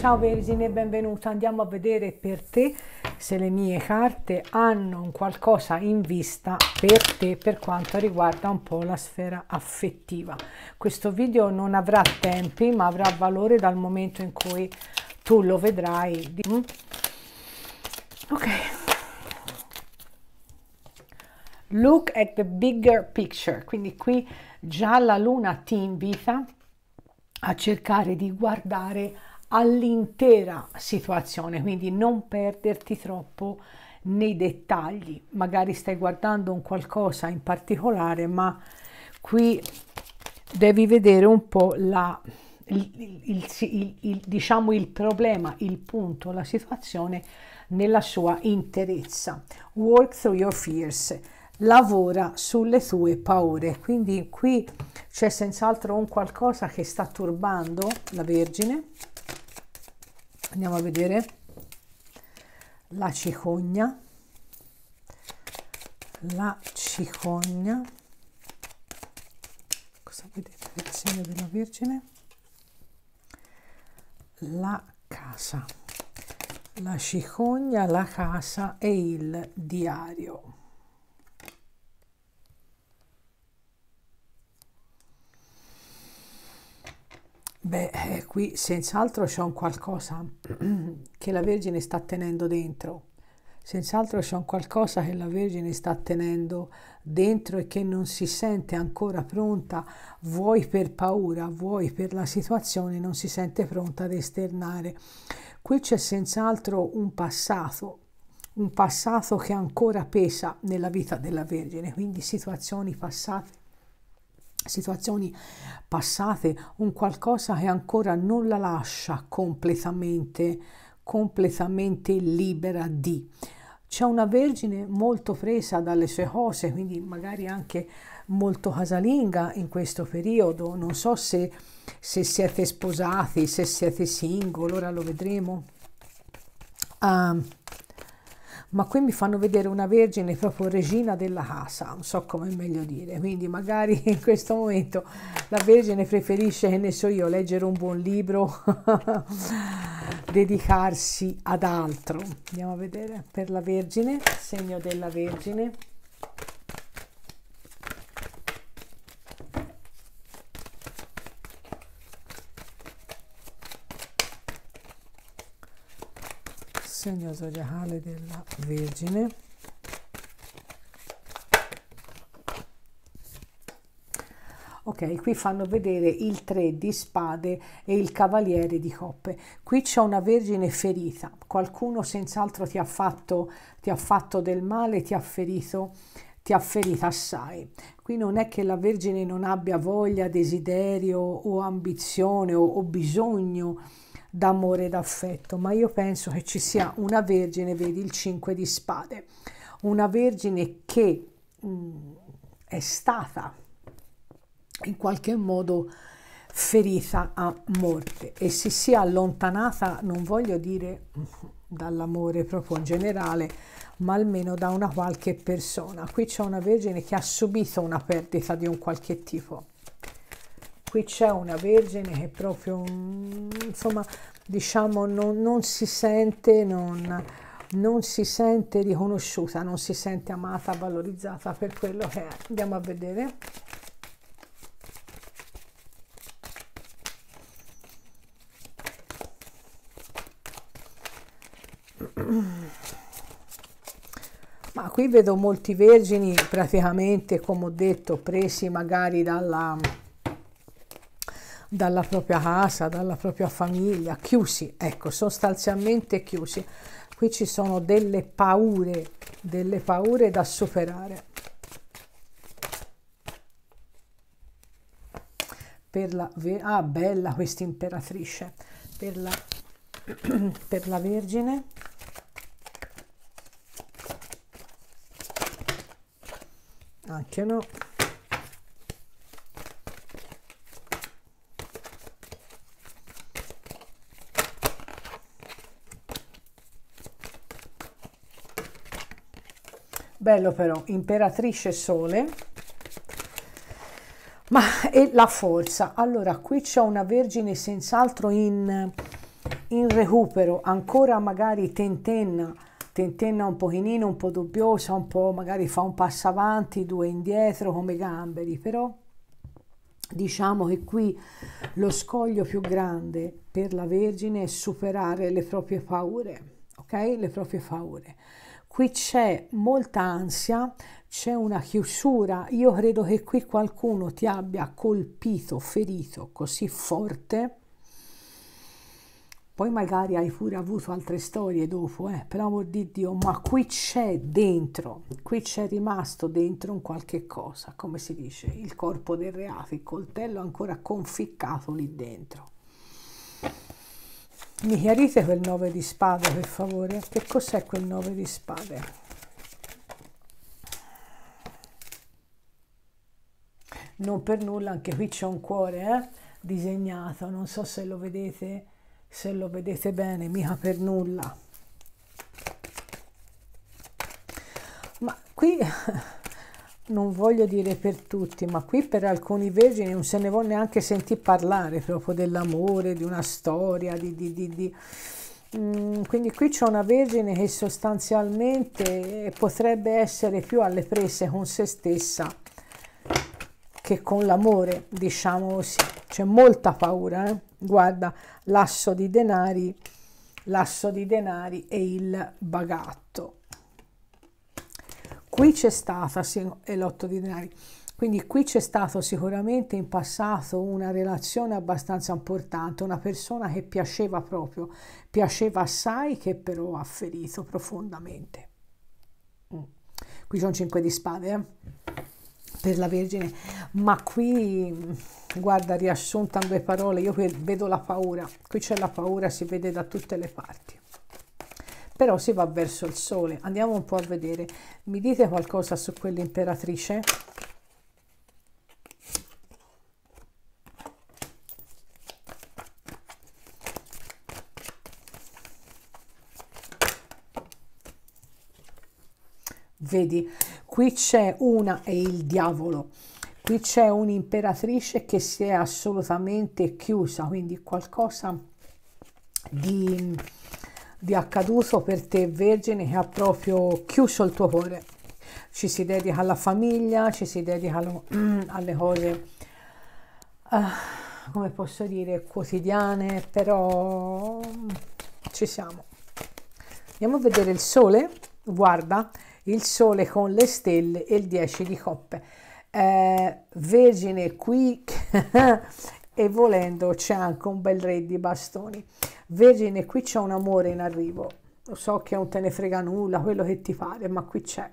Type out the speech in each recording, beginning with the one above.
Ciao Vergine, benvenuta. Andiamo a vedere per te se le mie carte hanno un qualcosa in vista per te per quanto riguarda un po' la sfera affettiva. Questo video non avrà tempi, ma avrà valore dal momento in cui tu lo vedrai. Mm? Ok. Look at the bigger picture. Quindi qui già la luna ti invita a cercare di guardare all'intera situazione, quindi non perderti troppo nei dettagli. Magari stai guardando un qualcosa in particolare, ma qui devi vedere un po' la, il, il, il, il, diciamo il problema, il punto, la situazione nella sua interezza. Work through your fears, lavora sulle tue paure. Quindi qui c'è senz'altro un qualcosa che sta turbando la Vergine andiamo a vedere la cicogna la cicogna cosa vedete il segno della Vergine la casa la cicogna la casa e il diario Beh, eh, qui senz'altro c'è un qualcosa che la Vergine sta tenendo dentro, senz'altro c'è un qualcosa che la Vergine sta tenendo dentro e che non si sente ancora pronta, vuoi per paura, vuoi per la situazione, non si sente pronta ad esternare. Qui c'è senz'altro un passato, un passato che ancora pesa nella vita della Vergine, quindi situazioni passate situazioni passate, un qualcosa che ancora non la lascia completamente, completamente libera di. C'è una vergine molto presa dalle sue cose, quindi magari anche molto casalinga in questo periodo. Non so se, se siete sposati, se siete single, ora lo vedremo. Uh, ma qui mi fanno vedere una vergine proprio regina della casa, non so come è meglio dire, quindi magari in questo momento la vergine preferisce, che ne so io, leggere un buon libro, dedicarsi ad altro. Andiamo a vedere per la vergine, segno della vergine. segno zodiacale della Vergine. Ok, qui fanno vedere il 3 di spade e il cavaliere di coppe. Qui c'è una vergine ferita, qualcuno senz'altro ti, ha fatto, ti ha fatto del male, ti ha ferito ti ha ferita assai. Qui non è che la Vergine non abbia voglia, desiderio o ambizione o, o bisogno d'amore e d'affetto, ma io penso che ci sia una Vergine, vedi il 5 di spade, una Vergine che mh, mm, è stata in qualche modo ferita a morte e si sia allontanata, non voglio dire dall'amore proprio in generale, ma almeno da una qualche persona. Qui c'è una Vergine che ha subito una perdita di un qualche tipo qui c'è una vergine che proprio insomma diciamo non, non si sente non, non si sente riconosciuta non si sente amata valorizzata per quello che è andiamo a vedere ma qui vedo molti vergini praticamente come ho detto presi magari dalla dalla propria casa, dalla propria famiglia, chiusi, ecco, sostanzialmente chiusi. Qui ci sono delle paure, delle paure da superare. Per la, ah, bella questa imperatrice, per la, per la Vergine. Anche no. bello però imperatrice sole ma e la forza allora qui c'è una vergine senz'altro in, in recupero ancora magari tentenna tentenna un pochino un po' dubbiosa un po' magari fa un passo avanti due indietro come gamberi però diciamo che qui lo scoglio più grande per la vergine è superare le proprie paure ok le proprie paure qui c'è molta ansia, c'è una chiusura, io credo che qui qualcuno ti abbia colpito, ferito così forte, poi magari hai pure avuto altre storie dopo, eh, per amor di Dio, ma qui c'è dentro, qui c'è rimasto dentro un qualche cosa, come si dice, il corpo del reato, il coltello ancora conficcato lì dentro mi chiarite quel 9 di spade per favore che cos'è quel 9 di spade non per nulla anche qui c'è un cuore eh? disegnato non so se lo vedete se lo vedete bene mica per nulla ma qui non voglio dire per tutti, ma qui per alcuni vergini non se ne vuole neanche sentire parlare proprio dell'amore, di una storia, di... di, di, di. Mm, quindi qui c'è una vergine che sostanzialmente potrebbe essere più alle prese con se stessa che con l'amore, diciamo così. C'è molta paura, eh? guarda, l'asso di denari, l'asso di denari e il bagatto qui c'è stata e l'otto di denari. Quindi qui c'è stato sicuramente in passato una relazione abbastanza importante, una persona che piaceva proprio, piaceva assai, che però ha ferito profondamente. Mm. Qui sono cinque di spade, eh? per la Vergine, ma qui, mm, guarda, riassunta in due parole, io vedo la paura, qui c'è la paura, si vede da tutte le parti però si va verso il sole. Andiamo un po' a vedere. Mi dite qualcosa su quell'imperatrice? Vedi, qui c'è una e il diavolo. Qui c'è un'imperatrice che si è assolutamente chiusa, quindi qualcosa di di accaduto per te Vergine che ha proprio chiuso il tuo cuore. Ci si dedica alla famiglia, ci si dedica lo, alle cose, uh, come posso dire, quotidiane, però ci siamo. Andiamo a vedere il sole, guarda, il sole con le stelle e il 10 di coppe. Eh, Vergine qui e volendo c'è anche un bel re di bastoni. Vergine, qui c'è un amore in arrivo. Lo so che non te ne frega nulla, quello che ti pare, ma qui c'è.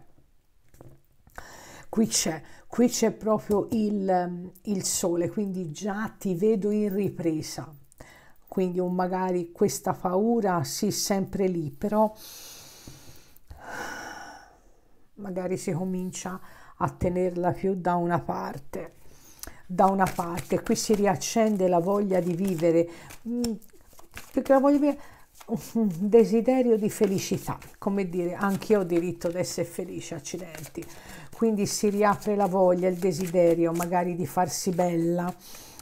Qui c'è, qui c'è proprio il, il sole, quindi già ti vedo in ripresa. Quindi o magari questa paura, si sì, sempre lì, però magari si comincia a tenerla più da una parte da una parte, qui si riaccende la voglia di vivere, mm, perché la voglia di vivere un desiderio di felicità, come dire, anche io ho diritto ad essere felice, accidenti. Quindi si riapre la voglia, il desiderio magari di farsi bella,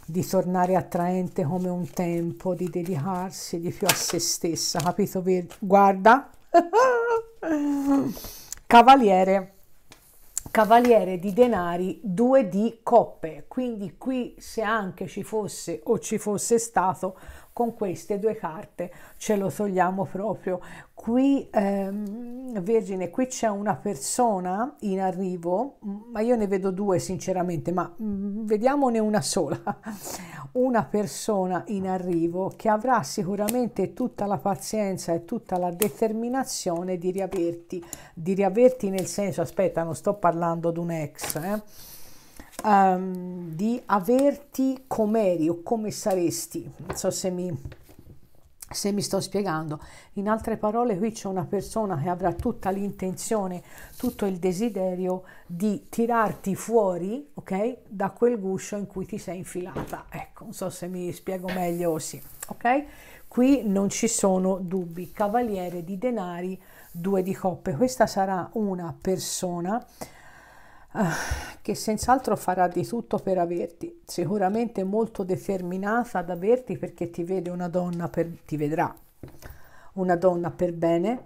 di tornare attraente come un tempo, di dedicarsi di più a se stessa, capito? Guarda, cavaliere cavaliere di denari 2 di coppe quindi qui se anche ci fosse o ci fosse stato con queste due carte ce lo togliamo proprio. Qui, ehm, Vergine, qui c'è una persona in arrivo, ma io ne vedo due sinceramente, ma mh, mm, vediamone una sola. una persona in arrivo che avrà sicuramente tutta la pazienza e tutta la determinazione di riaverti, di riaverti nel senso, aspetta, non sto parlando di un ex, eh um, di averti com'eri o come saresti, non so se mi, se mi sto spiegando. In altre parole, qui c'è una persona che avrà tutta l'intenzione, tutto il desiderio di tirarti fuori, ok, da quel guscio in cui ti sei infilata. Ecco, non so se mi spiego meglio o sì, ok? Qui non ci sono dubbi. Cavaliere di denari, due di coppe. Questa sarà una persona Ah, che senz'altro farà di tutto per averti, sicuramente molto determinata ad averti perché ti vede una donna per, ti vedrà una donna per bene,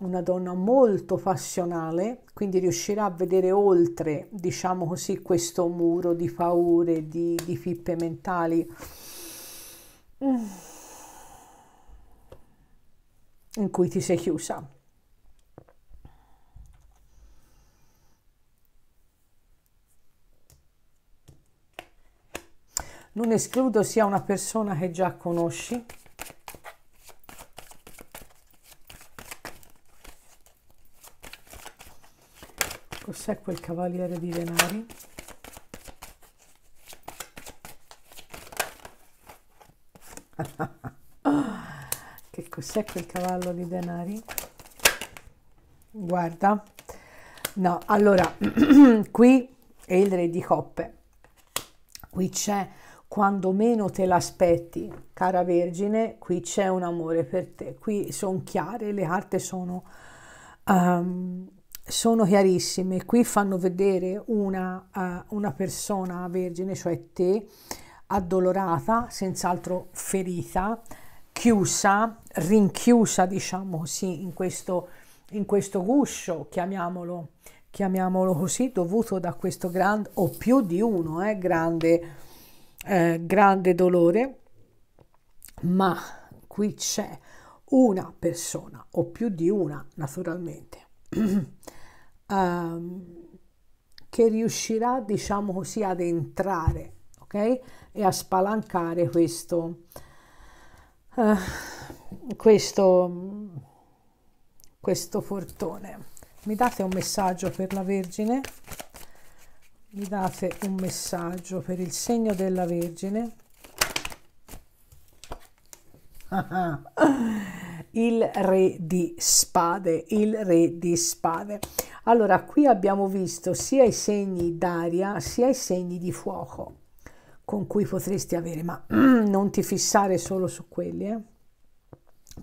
una donna molto passionale, quindi riuscirà a vedere oltre, diciamo così, questo muro di paure, di, di fippe mentali. Mm. in cui ti sei chiusa non escludo sia una persona che già conosci cos'è quel cavaliere di denari che cos'è quel cavallo di denari guarda no allora qui è il re di coppe qui c'è quando meno te l'aspetti, cara Vergine, qui c'è un amore per te, qui sono chiare, le carte sono, um, sono chiarissime, qui fanno vedere una, uh, una persona Vergine, cioè te, addolorata, senz'altro ferita, chiusa, rinchiusa, diciamo così, in questo, in questo guscio, chiamiamolo, chiamiamolo così, dovuto da questo grande, o più di uno, eh, grande eh, grande dolore, ma qui c'è una persona o più di una naturalmente um, che riuscirà diciamo così ad entrare ok e a spalancare questo uh, questo questo fortone mi date un messaggio per la vergine mi date un messaggio per il segno della Vergine. il re di spade, il re di spade. Allora, qui abbiamo visto sia i segni d'aria sia i segni di fuoco con cui potresti avere, ma non ti fissare solo su quelli, eh.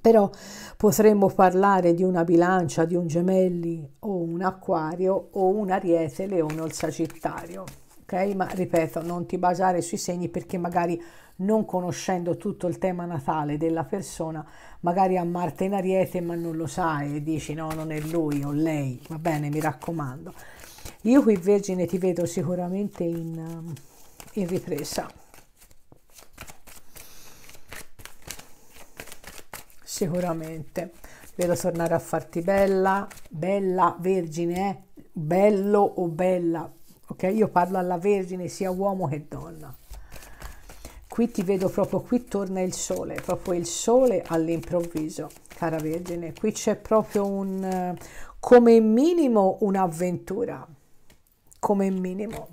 Però potremmo parlare di una bilancia, di un gemelli o un acquario o un ariete, leone o il sagittario. Ok? Ma ripeto, non ti basare sui segni perché magari non conoscendo tutto il tema natale della persona, magari a Marte in Ariete ma non lo sai e dici no, non è lui o lei, va bene, mi raccomando. Io qui Vergine ti vedo sicuramente in, ehm, in ripresa sicuramente. Vedo tornare a farti bella, bella vergine, eh? bello o bella, ok? Io parlo alla vergine sia uomo che donna. Qui ti vedo proprio, qui torna il sole, proprio il sole all'improvviso, cara vergine. Qui c'è proprio un, eh, come minimo, un'avventura, come minimo.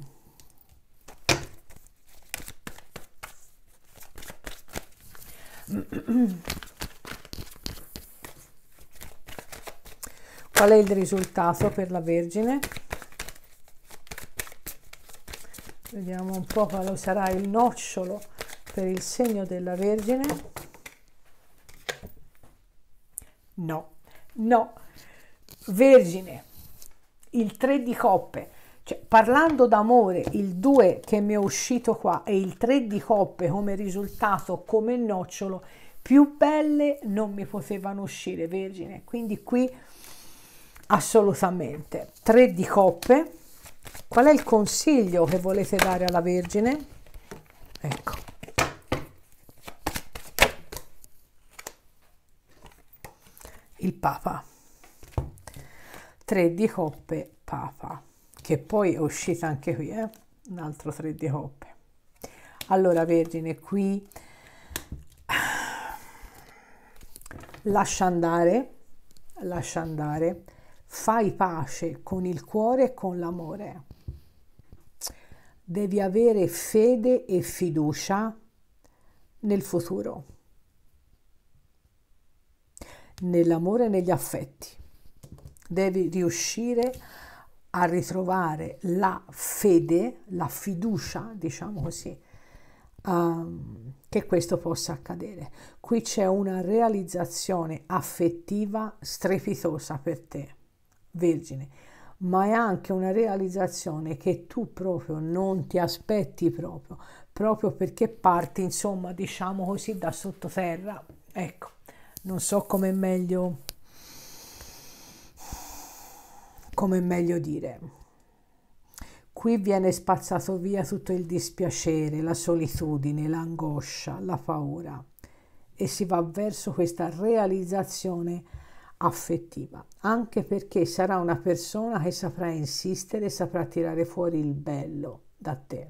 qual è il risultato per la Vergine vediamo un po' quale sarà il nocciolo per il segno della Vergine no no Vergine il 3 di coppe cioè, parlando d'amore, il 2 che mi è uscito qua e il 3 di coppe come risultato, come nocciolo, più belle non mi potevano uscire, Vergine. Quindi qui assolutamente Tre di coppe qual è il consiglio che volete dare alla Vergine? ecco il Papa Tre di coppe Papa che poi è uscita anche qui eh? un altro tre di coppe allora Vergine qui lascia andare lascia andare fai pace con il cuore e con l'amore. Devi avere fede e fiducia nel futuro, nell'amore e negli affetti. Devi riuscire a ritrovare la fede, la fiducia, diciamo così, um, che questo possa accadere. Qui c'è una realizzazione affettiva strepitosa per te vergine, ma è anche una realizzazione che tu proprio non ti aspetti proprio, proprio perché parti, insomma, diciamo così, da sottoterra. Ecco, non so come meglio, come meglio dire. Qui viene spazzato via tutto il dispiacere, la solitudine, l'angoscia, la paura e si va verso questa realizzazione affettiva, anche perché sarà una persona che saprà insistere, saprà tirare fuori il bello da te.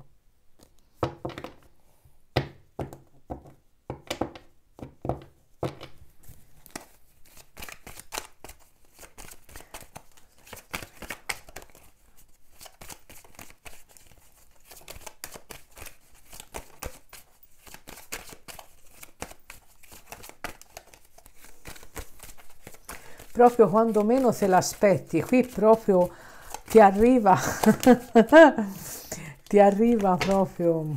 proprio quando meno te l'aspetti qui proprio ti arriva ti arriva proprio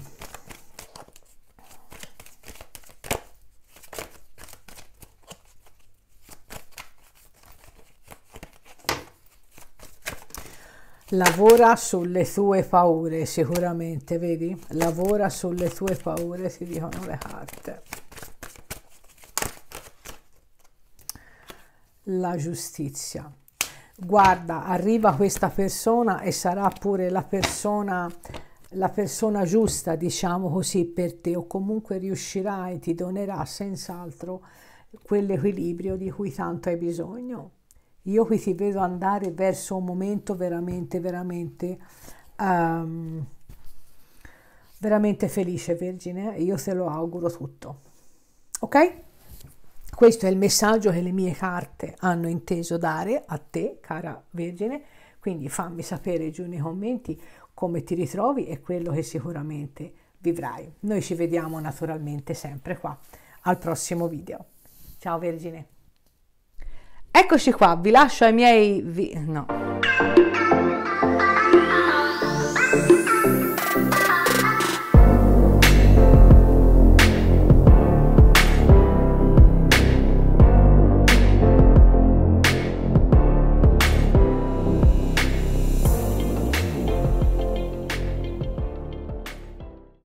lavora sulle tue paure sicuramente vedi lavora sulle tue paure si dicono le carte la giustizia. Guarda, arriva questa persona e sarà pure la persona, la persona giusta, diciamo così, per te, o comunque riuscirai, ti donerà senz'altro quell'equilibrio di cui tanto hai bisogno. Io qui ti vedo andare verso un momento veramente, veramente, um, veramente felice, Vergine. Io te lo auguro tutto. Ok? Questo è il messaggio che le mie carte hanno inteso dare a te, cara Vergine, quindi fammi sapere giù nei commenti come ti ritrovi e quello che sicuramente vivrai. Noi ci vediamo naturalmente sempre qua al prossimo video. Ciao Vergine! Eccoci qua, vi lascio ai miei... Vi- no.